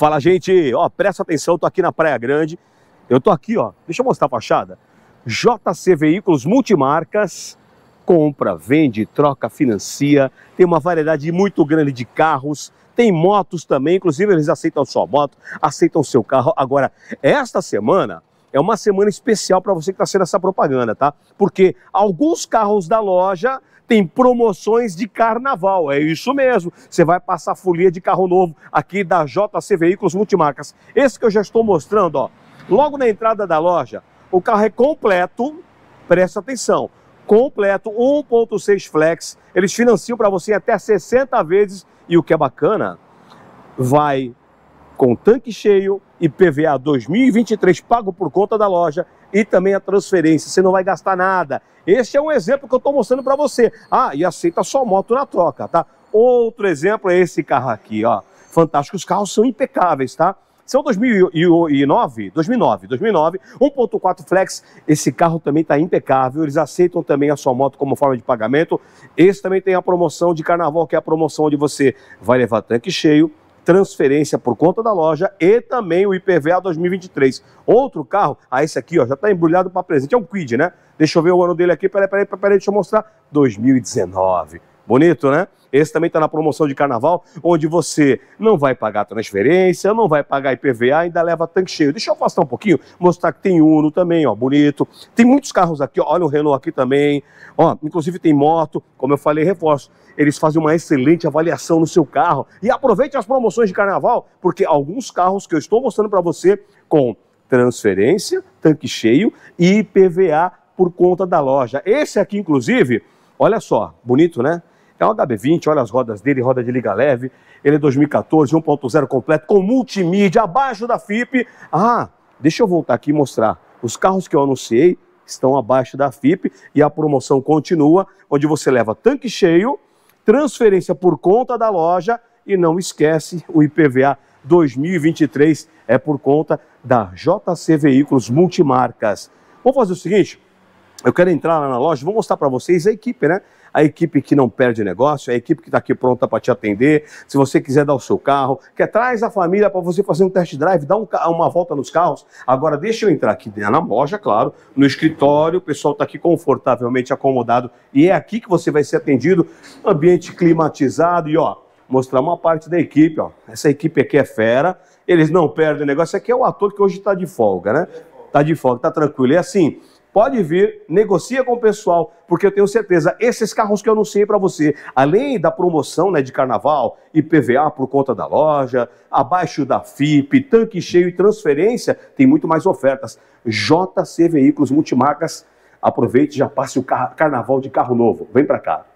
Fala, gente, ó, presta atenção, eu tô aqui na Praia Grande. Eu tô aqui, ó, deixa eu mostrar a fachada. JC Veículos Multimarcas, compra, vende, troca, financia. Tem uma variedade muito grande de carros, tem motos também, inclusive eles aceitam sua moto, aceitam seu carro. Agora, esta semana é uma semana especial para você que está sendo essa propaganda, tá? Porque alguns carros da loja têm promoções de carnaval, é isso mesmo. Você vai passar folia de carro novo aqui da JC Veículos Multimarcas. Esse que eu já estou mostrando, ó, logo na entrada da loja, o carro é completo, presta atenção, completo, 1.6 flex, eles financiam para você até 60 vezes e o que é bacana, vai com tanque cheio e PVA 2023 pago por conta da loja e também a transferência, você não vai gastar nada. Este é um exemplo que eu estou mostrando para você. Ah, e aceita só moto na troca, tá? Outro exemplo é esse carro aqui, ó. Fantástico, os carros são impecáveis, tá? São 2009, 2009, 2009, 1.4 Flex, esse carro também está impecável, eles aceitam também a sua moto como forma de pagamento. Esse também tem a promoção de carnaval, que é a promoção onde você vai levar tanque cheio transferência por conta da loja e também o IPVA 2023. Outro carro, ah, esse aqui ó, já está embrulhado para presente, é um Quid, né? Deixa eu ver o ano dele aqui, peraí, peraí, peraí, deixa eu mostrar. 2019. Bonito, né? Esse também está na promoção de carnaval, onde você não vai pagar transferência, não vai pagar IPVA, ainda leva tanque cheio. Deixa eu afastar um pouquinho, mostrar que tem Uno também, ó, bonito. Tem muitos carros aqui, ó, olha o Renault aqui também. Ó, inclusive tem moto, como eu falei, reforço. Eles fazem uma excelente avaliação no seu carro. E aproveite as promoções de carnaval, porque alguns carros que eu estou mostrando para você com transferência, tanque cheio e IPVA por conta da loja. Esse aqui, inclusive, olha só, bonito, né? É um HB20, olha as rodas dele, roda de liga leve. Ele é 2014, 1.0 completo, com multimídia, abaixo da FIP. Ah, deixa eu voltar aqui e mostrar. Os carros que eu anunciei estão abaixo da FIP e a promoção continua, onde você leva tanque cheio, transferência por conta da loja e não esquece o IPVA 2023 é por conta da JC Veículos Multimarcas. Vamos fazer o seguinte, eu quero entrar lá na loja, vou mostrar para vocês a equipe, né? A equipe que não perde negócio, a equipe que está aqui pronta para te atender. Se você quiser dar o seu carro, quer traz a família para você fazer um test drive, dar um, uma volta nos carros. Agora deixa eu entrar aqui na loja, claro, no escritório, o pessoal está aqui confortavelmente acomodado e é aqui que você vai ser atendido, ambiente climatizado e ó, mostrar uma parte da equipe, ó. Essa equipe aqui é fera, eles não perdem negócio. Esse aqui é o ator que hoje está de folga, né? Tá de folga, tá tranquilo. É assim, Pode vir, negocia com o pessoal, porque eu tenho certeza, esses carros que eu anunciei para você, além da promoção né, de carnaval, IPVA por conta da loja, abaixo da FIP, tanque cheio e transferência, tem muito mais ofertas. JC Veículos Multimarcas, aproveite e já passe o carnaval de carro novo. Vem para cá.